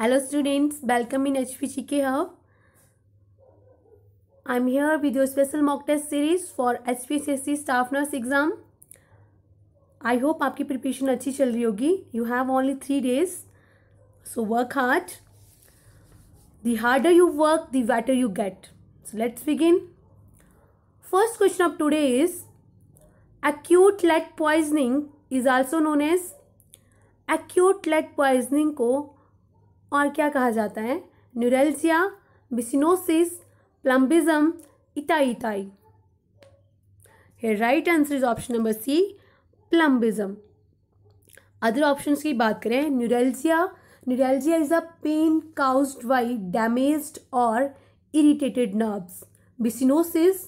Hello students welcome in H P K have I am here with your special mock test series for H P C S staff nurse exam I hope आपकी preparation अच्छी चल रही होगी you have only three days so work hard the harder you work the better you get so let's begin first question of today is acute lead poisoning is also known as acute lead poisoning को और क्या कहा जाता है neuralgia byssinosis plumbism itai itai right answer is option number C plumbism other option की बात करें neuralgia neuralgia is a pain cause by damage और irritated nerves byssinosis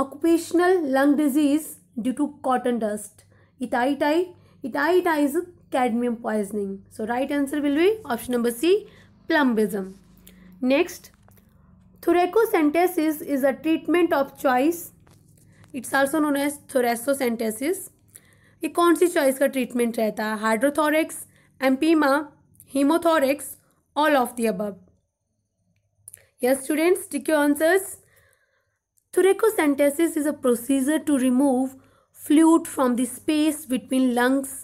occupational lung disease due to cotton dust itai itai itai is cadmium poisoning. So right answer will be option number C plumbism. Next thoracocentesis is a treatment of choice. It's also known as thoracocentesis. It consists of choice का treatment रहता Hydrothorax, empyema, hemothorax, all of the above. yes students take your answers thoracocentesis is a procedure to remove fluid from the space between lungs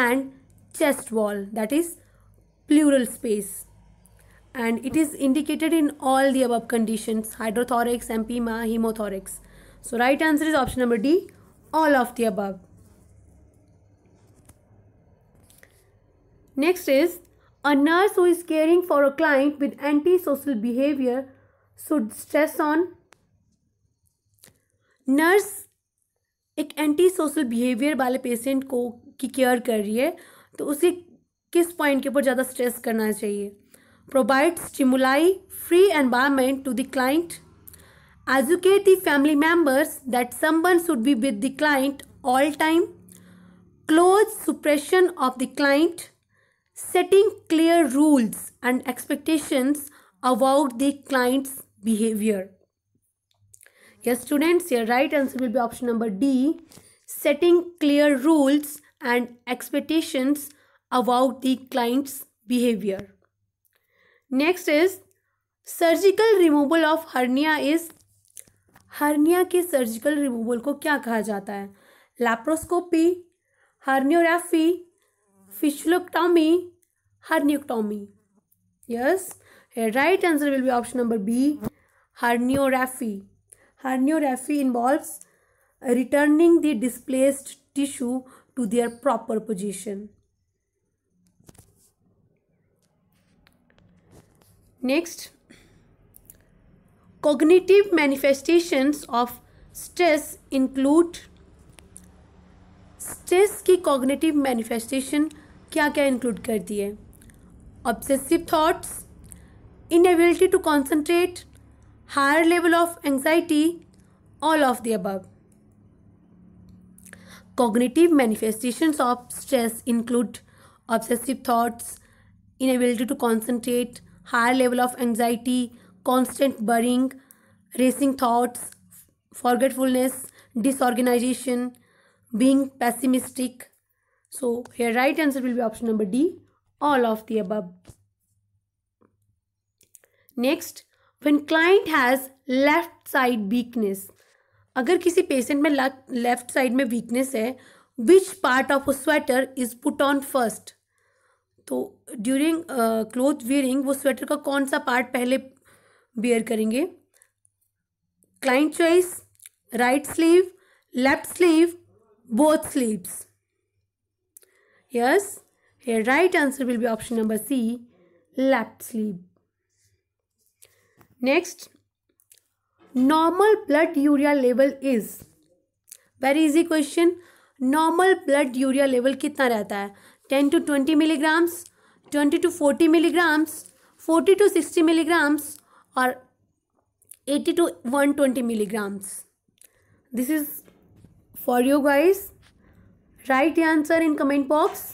and chest wall that is pleural space and it is indicated in all the above conditions hydrothorax empyema hemothorax so right answer is option number d all of the above next is a nurse who is caring for a client with antisocial behavior should stress on nurse एक anti social behaviour वाले patient को की care कर रही है तो उसे किस पॉइंट के ऊपर ज़्यादा स्ट्रेस करना चाहिए provide stimuli free environment to the client educate the family members that someone should be with the client all time close supervision of the client setting clear rules and expectations about the client's behaviour students ये right answer will be option number D setting clear rules and expectations about the client's behavior. Next is surgical removal of hernia is hernia के surgical removal को क्या कहा जाता है laparoscopy herniography fistulectomy herniectomy yes right answer will be option number B herniography herniography involves returning the displaced tissue to their proper position. Next, cognitive manifestations of stress include stress की cognitive manifestation क्या क्या include करती है obsessive thoughts inability to concentrate higher level of anxiety all of the above Cognitive manifestations of stress include obsessive thoughts, inability to concentrate, higher level of anxiety, constant worrying, racing thoughts, forgetfulness, disorganization, being pessimistic. So here right answer will be option number D, all of the above. Next, when client has left side weakness, अगर किसी patient में left side में weakness है which part of sweater is put on first तो during cloth wearing वो sweater का कौन सा पार्ट पहले बियर करेंगे client choice right sleeve left sleeve both sleeves yes here right answer will be option number c left sleeve normal blood urea level is very easy question normal blood urea level कितना रहता है ten to twenty milligrams twenty to forty milligrams forty to sixty milligrams और eighty to one twenty milligrams this is for you guys right answer in comment box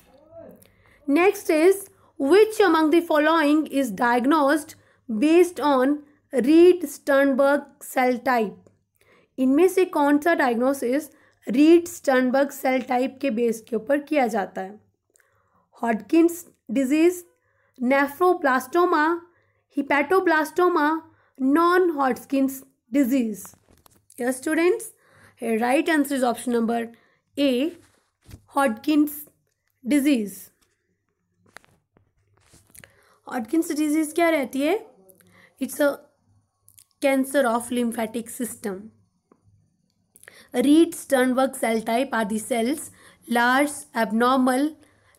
next is which among the following is diagnosed based on Reed Sternberg cell type इनमें से कौन सा diagnosis Reed Sternberg cell type के base के ऊपर किया जाता है Hodgkin's disease nephroblastoma hepatoblastoma non Hodgkin's disease yes students right answer is option number A Hodgkin's disease Hodgkin's disease क्या रहती है it's a cancer of lymphatic system. Reed Sternberg cell type are the cells, large abnormal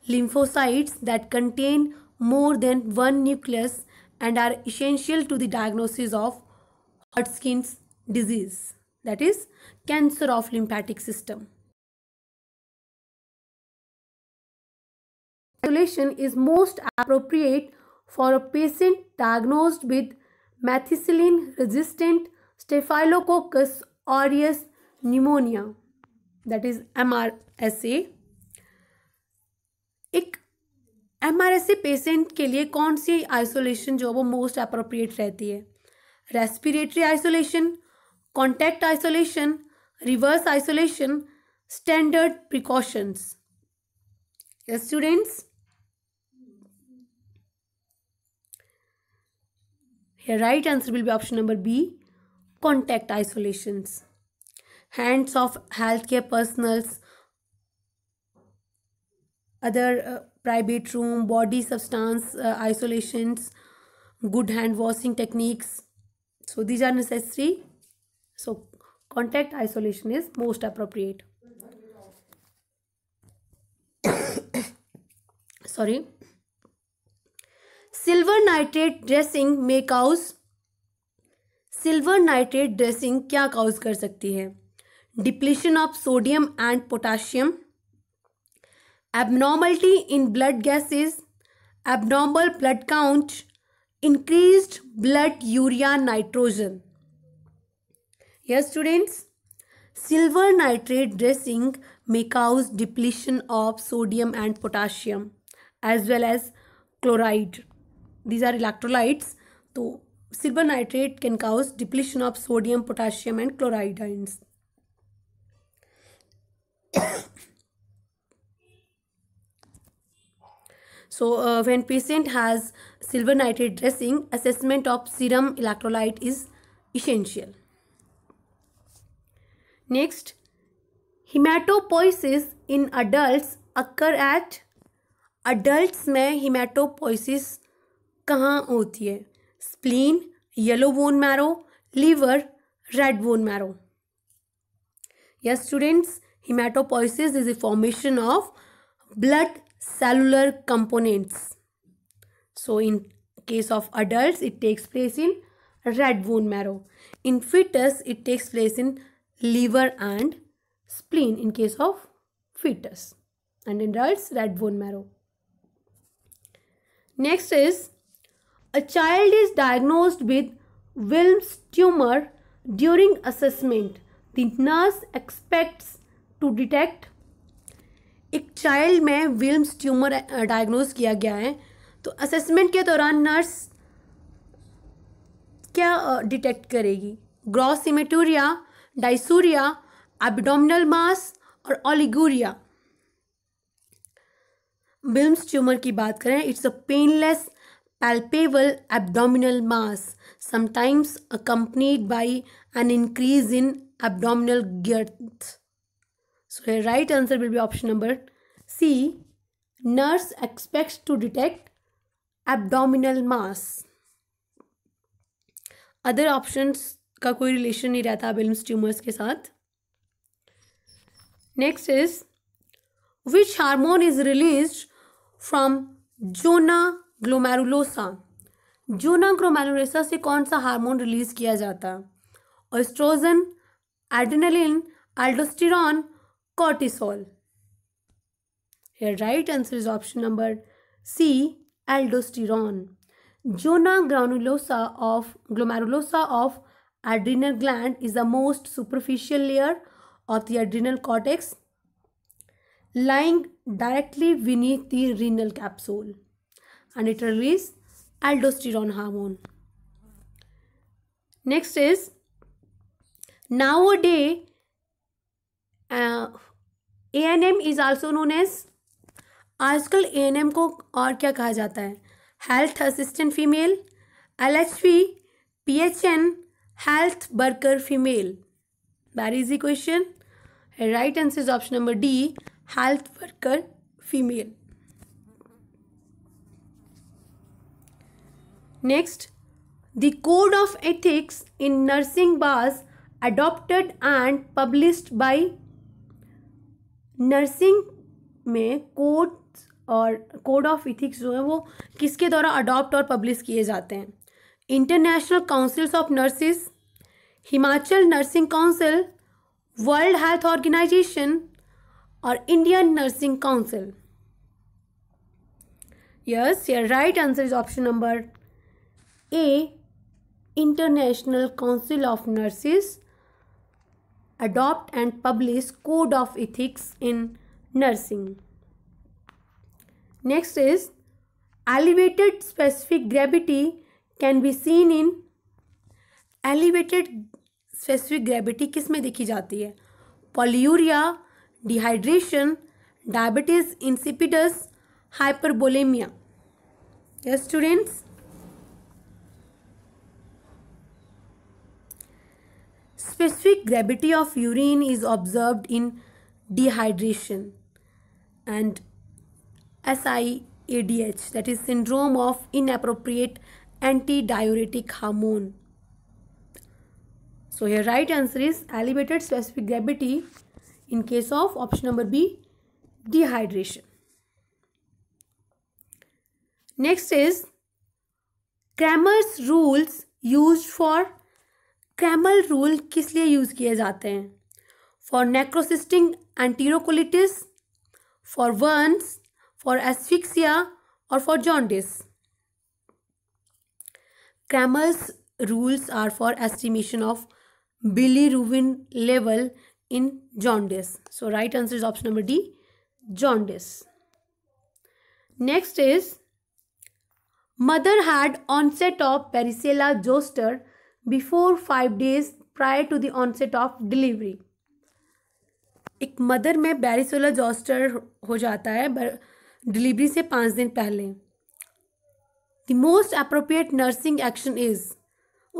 lymphocytes that contain more than one nucleus and are essential to the diagnosis of Hodgkin's disease, that is cancer of lymphatic system. Isolation is most appropriate for a patient diagnosed with methicillin resistant staphylococcus aureus pneumonia that is M R S A एक M R S A patient के लिए कौन सी isolation जो है वो most appropriate रहती है respiratory isolation contact isolation reverse isolation standard precautions students right answer will भी option number B contact isolations hands of health care personnels other private room body substance isolations good hand washing techniques so these are necessary so contact isolation is most appropriate sorry silver nitrate dressing में cause silver nitrate dressing क्या cause कर सकती है depletion of sodium and potassium abnormality in blood gases abnormal blood count increase blood urea nitrogen yes students silver nitrate dressing may depletion of sodium and potassium as well as chloride these are electrolytes so silver nitrate can cause depletion of sodium potassium and chloride ions so uh, when patient has silver nitrate dressing assessment of serum electrolyte is essential next hematopoiesis in adults occur at adults में hematopoiesis कहाँ होती है spleen yellow bone marrow liver red bone marrow students hematopoiesis is a formation of blood cellular components so in case of adult it takes place in red bone marrow in fetus it takes place in liver and spleen in case of fetus and in red bone marrow next is A child is diagnosed with Wilms tumor during assessment. The nurse expects to detect एक child में Wilms tumor diagnose किया गया है तो assessment के दौरान nurse क्या detect करेगी ग्रॉस इमेटोरिया डाइसूरिया एबिडोमिनल मास और ओलिगूरिया विल्म्स ट्यूमर की बात करें it's a painless palpable abdominal mass, sometimes accompanied by an increase in abdominal girth. So, the right answer will be option number C. Nurse expects to detect abdominal mass. other options का कोई relation नहीं रहता बेलम्स tumors के साथ next is which hormone is release from zona glomerulosa zona glomerulosa से कौन सा hormone release किया जाता oestrogen adrenaline aldosterone cortisol right answer is option number C aldosterone zona granulosa of glomerulosa of adrenal gland is the most superficial layer of the adrenal cortex lying directly beneath the renal capsule and it releases aldosterone hormone. Next is nowadays uh, M is also known as आजकल ए को और क्या कहा जाता है health assistant female L H P P H N health worker female very is question right answer is option number D health worker female next the code of ethics in nursing was adopted and published by nursing में code और code of ethics जो है वो किसके द्वारा adopt और publish किए जाते हैं international councils of nurses Himachal nursing council world health organization और Indian nursing council yes your right answer is option number A international council of nurses adopt and publish code of ethics in nursing next is elevated specific gravity can be seen in elevated specific gravity किस में देखी जाती है polyuria dehydration diabetes insipidus hypervolemia students specific gravity of urine is observed in dehydration and SIADH that is syndrome of inappropriate antidiuretic hormone. So here right answer is elevated specific gravity in case of option number B dehydration. Next is Cramer's rules used for Cramer rule किस लिए use किए जाते हैं for necrotizing enterocolitis for burns for asphyxia और for jaundice Cramer's rules are for estimation of bilirubin level in jaundice so right answer is option number D jaundice next is mother had onset of varicella zoster before five days prior to the onset of delivery एक mother में varicella zoster हो जाता है delivery से पाँच दिन पहले the most appropriate nursing action is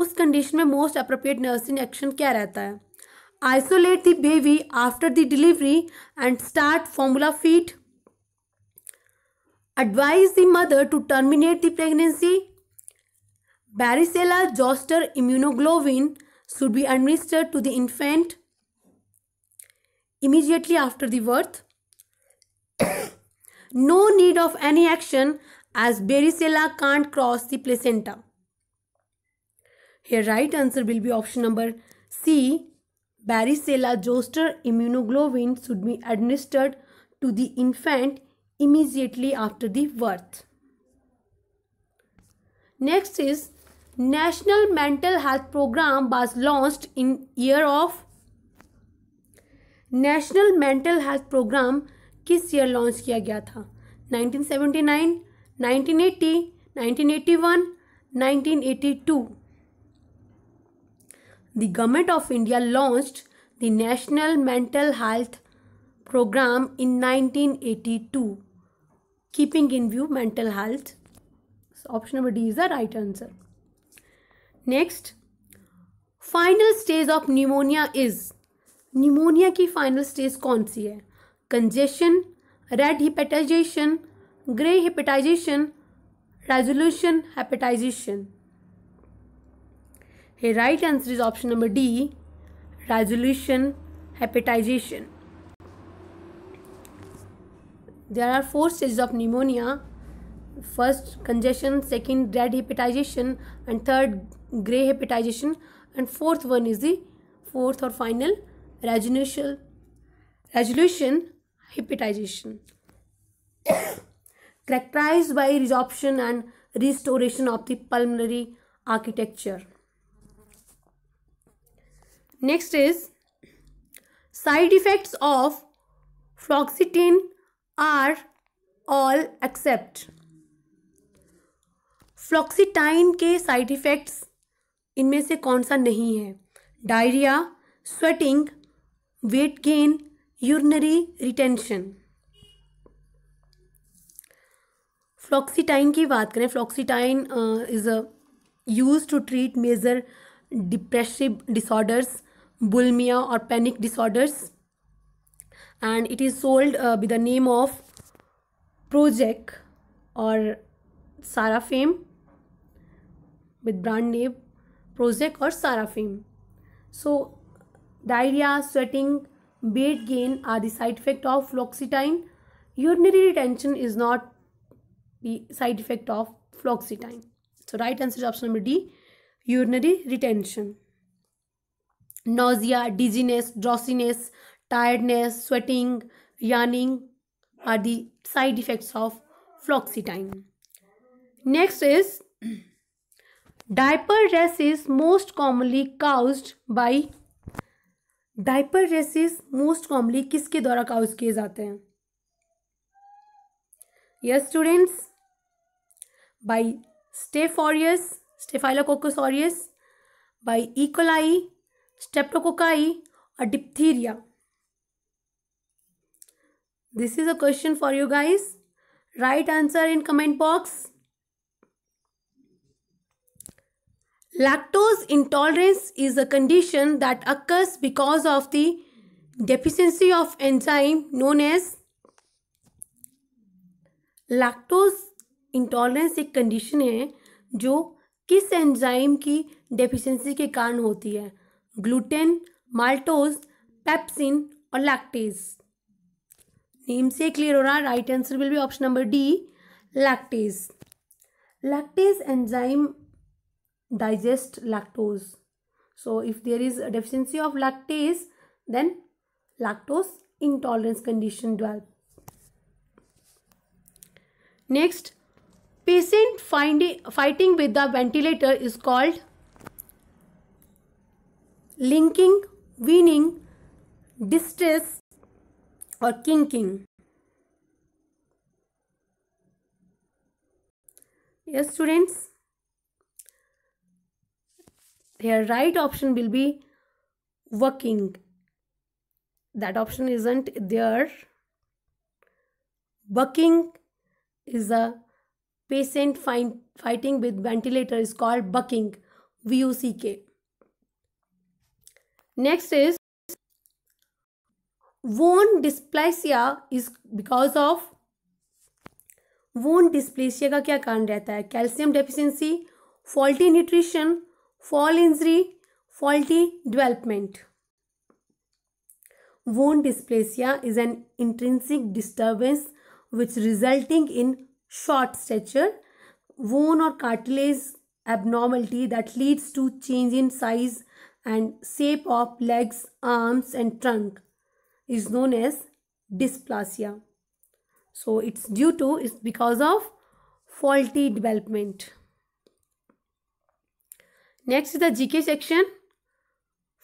उस कंडीशन में मोस्ट अप्रोप्रिएट नर्सिंग एक्शन क्या रहता है isolate the baby after the delivery and start formula feed advise the mother to terminate the pregnancy Varicella zoster immunoglobulin should be administered to the infant immediately after the birth. no need of any action as varicella can't cross the placenta. Here right answer will be option number C. Varicella zoster immunoglobulin should be administered to the infant immediately after the birth. Next is national mental health program was launched in year of national mental health program किस year launch किया गया था 1979, 1980, 1981, 1982 the government of india launched the national mental health program in 1982 keeping in view mental health so option number d is the right answer next final stage of pneumonia is pneumonia की final stage कौन सी है congestion red hepatization grey hepatization resolution hepatization right answer is option number D resolution hepatization there are four stage of pneumonia first congestion second red hepatization and third grey hepatization and fourth one is the fourth और final resolution resolution hepatization characterize by resorption and restoration of the pulmonary architecture next is side effects of fluoxetine are all except fluoxetine के side effects इनमें से कौन सा नहीं है diarrhoea sweating weight gain urinary retention fluoxetine की बात करें fluoxetine is a use to treat major depressive disorders bulimia और panic disorders and it is sold with the name of Prozac और Sarafem with brand name Prozac और Sarafem so diarrhoea sweating weight gain आदि side effect of fluoxetine urinary retention is not side effect of fluoxetine so right answer option number D urinary retention nausea dizziness drowsiness tiredness sweating yawning आदि side effects of fluoxetine next is diaper rash most commonly cause by by diaper rashes most commonly किसके द्वारा cause किए जाते हैं yes students by staph aureus staphylococcus aureus by E coli streptococci और diphtheria this is a question for you guys write answer in comment box Lactose intolerance is a condition that occurs because of the deficiency of enzyme known as lactose intolerance एक condition है जो किस enzyme की deficiency के कारण होती है gluten maltose pepsin और लैक्टेज नेम से क्लियर हो रहा right answer will be option number D lactase lactase enzyme digest lactose so if there is a deficiency of lactase then lactose intolerance condition develop next patient finding fighting with the ventilator is called linking weaning distress or kinking yes students here right option will be working that option isn't there bucking is a patient find, fighting with ventilator is called bucking v u c k next is wound dysplasia is because of wound dysplasia ka kya karan rehta hai calcium deficiency faulty nutrition fall injury, faulty development. Wound dysplasia is an intrinsic disturbance which resulting in short stature, bone or cartilage abnormality that leads to change in size and shape of legs, arms and trunk is known as dysplasia. So it's due to, it's because of faulty development. Next is the GK section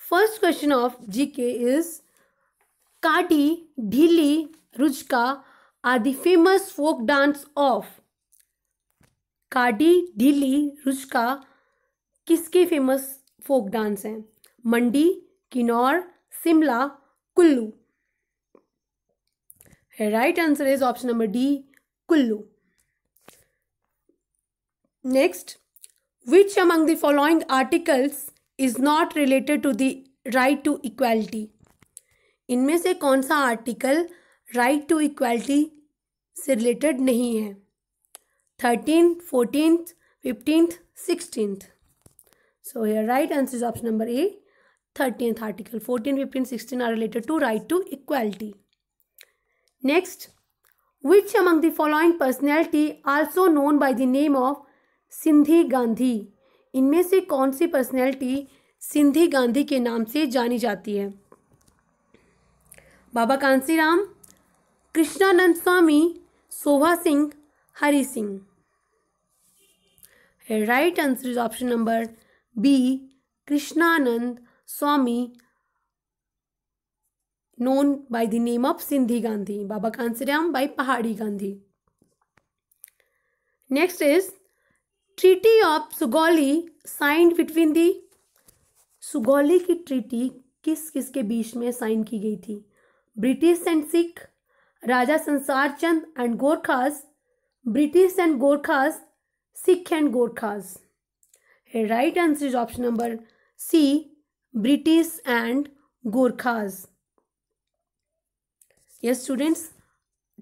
first question of GK is Kati Dhili Ruchka are the famous folk dance of Kati Dhili Ruchka किसके famous folk dance हैं Mandi Kinnaur Shimla Kullu right answer is option number D Kullu next Which among the following articles is not related to the right to equality? इनमें से कौन सा article right to equality से related नहीं है thirteen fourteen fifteen sixteen so here right answer is option number A thirteen article fourteen fifteen sixteen are related to right to equality next which among the following personality also known by the name of Sindhi Gandhi इनमें से कौन सी personality Sindhi Gandhi के नाम से जानी जाती है Baba Kanshiram Krishnanand Swami Shobha Singh Hari Singh right answer is option number B Krishnanand Swami known by the name of Sindhi Gandhi Baba Kansiram by Pahari Gandhi next is treaty of Sugauli signed between the Sugauli की ट्रीटी किस किस के बीच में साइन की गई थी British and Sikh Raja Sansar Chand and Gorkhas British and Gorkhas Sikh and Gorkhas right answer is option number C British and Gorkhas yes students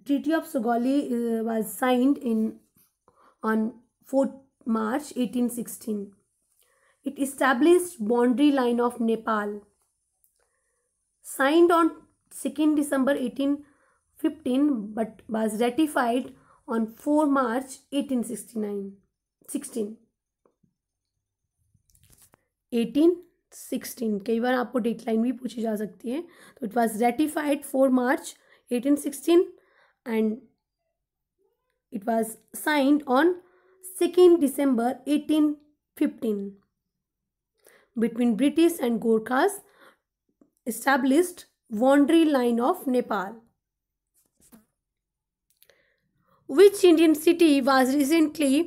treaty of Sugauli was signed in on fourth March 1816. It established boundary line of Nepal. Signed on 2 December 1815 but was ratified on 4 March 1869. 16. 16 कई बार आपको dateline भी पूछी जा सकती है तो it was ratified 4 March 1816 and it was signed on second December 1815 between British and Gorkhas established boundary line of Nepal. Which Indian city was recently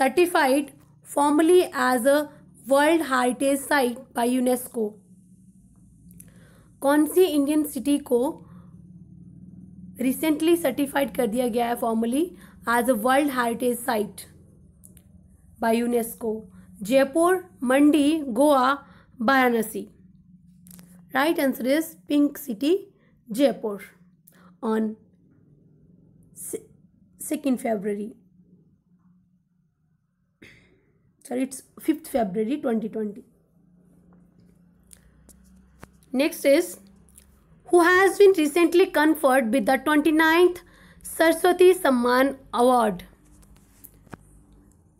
certified formally as a World Heritage Site by UNESCO? कौन सी Indian city को recently certified कर दिया गया है formally as a world heritage site by UNESCO Jaipur Mandi Goa Varanasi right answer is pink city Jaipur on second February sorry it's fifth February twenty twenty next is who has been recently conferred with the twenty ninth Saraswati Samman award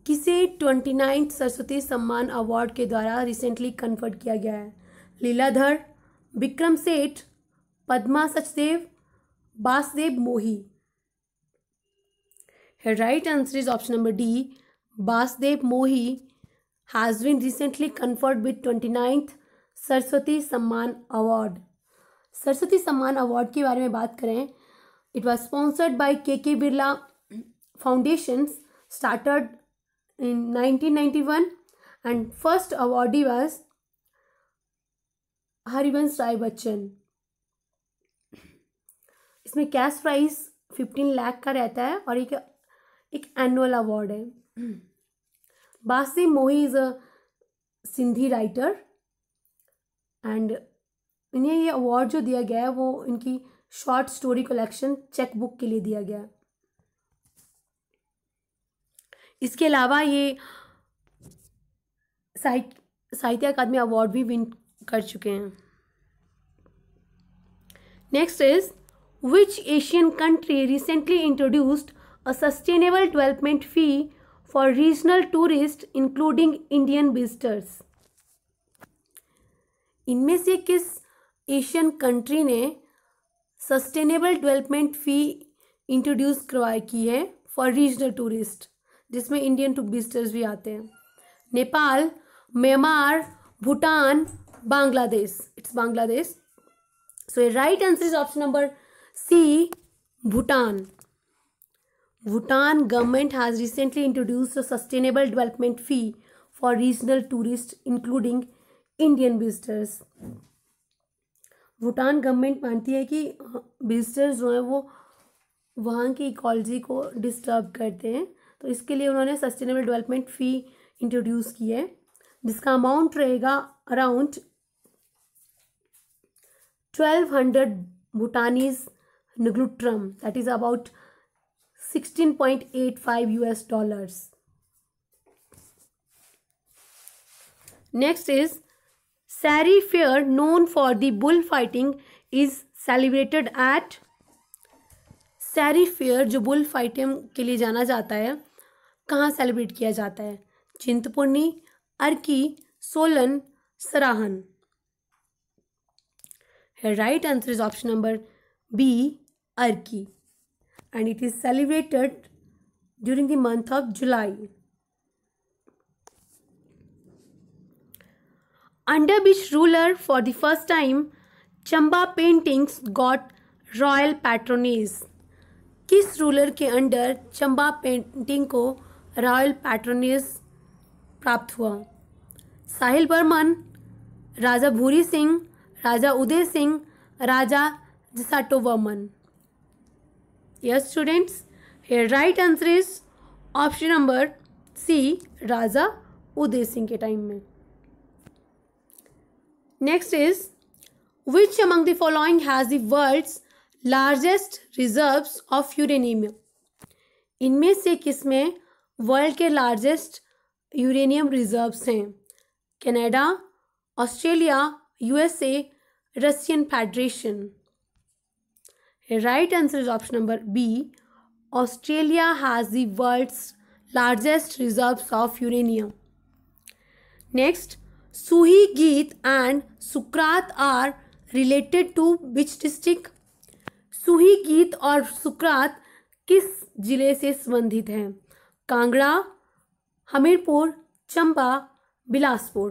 किसे twenty ninth Saraswati Samman award के द्वारा recently confer किया गया है लीलाधर विक्रम सेठ Padma Sachdev Vasdev Mohi right answer is option number D Vasdev Mohi has been recently conferred with twenty ninth Saraswati Samman award Saraswati Samman award के बारे में बात करें it was sponsored by K K Birla foundation started in 1991 and first awardee was Harivansh Rai Bachchan इसमें कैश प्राइस फिफ्टीन लाख का रहता है और एक एक एनुअल अवार्ड है बासी Mohi is a Sindhi writer and इन्हें ये अवार्ड जो दिया गया है वो इनकी शॉर्ट स्टोरी कलेक्शन चेकबुक के लिए दिया गया है इसके अलावा ये साहित्य साहित्य अकादमी अवार्ड भी विन कर चुके हैं next is which Asian country recently introduced a sustainable development fee for regional tourist including Indian visitors इनमें से किस एशियन कंट्री ने सस्टेनेबल डेवलपमेंट फ़ी इंट्रोड्यूस करवाई की है फॉर रीजनल टूरिस्ट जिसमें इंडियन टूरिस्टर्स भी आते हैं Nepal Myanmar Bhutan Bangladesh it's Bangladesh so right answer is option number C Bhutan Bhutan government has recently introduce a sustainable development fee for regional tourist including Indian visitors Bhutan government मानती है कि विजिटर्स जो हैं वो वहाँ की इकोलॉजी को डिस्टर्ब करते हैं तो इसके लिए उन्होंने सस्टेनेबल डेवलपमेंट फ़ी इंट्रोड्यूस की है जिसका अमाउंट रहेगा around twelve hundred Bhutanese ngultrum that is about sixteen point eight five U S dollars next is Sairi fair known for the bull fighting is celebrated at Sairi fair जो bull fighting के लिए जाना जाता है कहाँ सेलिब्रेट किया जाता है Chintpurni Arki Solan Sarahan right answer is option number B Arki and it is celebrated during the month of July under which ruler for the first time Chamba paintings got royal patronage किस रूलर के अंडर चंबा पेंटिंग को रॉयल पैट्रनेस प्राप्त हुआ साहिल बर्मन राजा भूरी सिंह राजा उदय सिंह राजा जिसाटो Varman yes students right answer is option number C Raja Uday Singh के time में next is which among the following has the world's largest reserves of इनमें से किसमें वर्ल्ड के लार्जेस्ट यूरेनियम रिजर्व्स हैं Canada Australia USA Russian Federation right answer is option number B Australia has the world's largest reserves of uranium next Suhi गीत and Sukrat are related to which district Suhi गीत और सुक्रात किस जिले से संबंधित हैं Kangra Hamirpur Chamba Bilaspur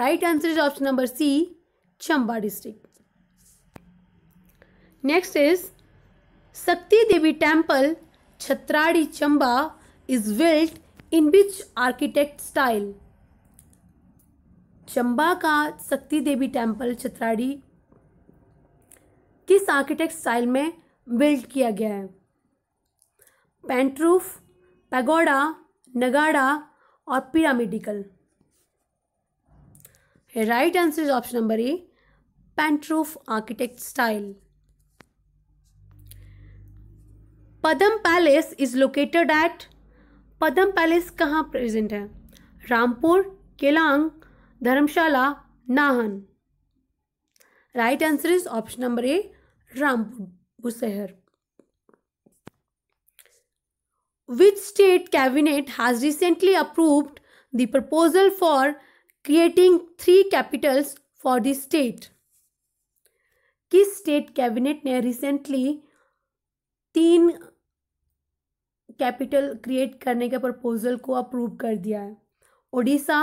right answer is option number C Chamba district next is Shakti Devi temple Chhatrari Chamba is built in which architect style Chamba का Shakti Devi temple छत्राड़ी किस आर्किटेक्ट स्टाइल में बिल्ट किया गया है पेंट्रूफ पैगोडा नगाड़ा और pyramidical right answer is option number A pent roof architect style Padam palace is located at Padam palace कहाँ present है Rampur Keylong Dharamshala Nahan right answer is option number A Rampur शहर which state cabinet has recently approved the proposal for creating three capitals for the state किस state cabinet ने recently तीन capital create करने के proposal को approve कर दिया है Odisha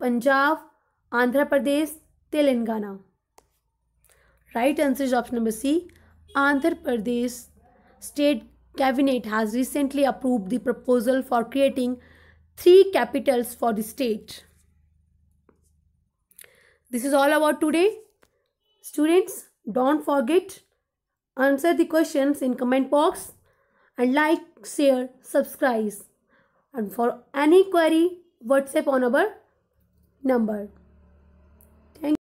Punjab Andhra Pradesh Telangana right answer is option number C Andhra Pradesh state Cabinet has recently approved the proposal for creating three capitals for the state. This is all about today. Students, don't forget, answer the questions in comment box and like, share, subscribe. And for any query, WhatsApp on our number.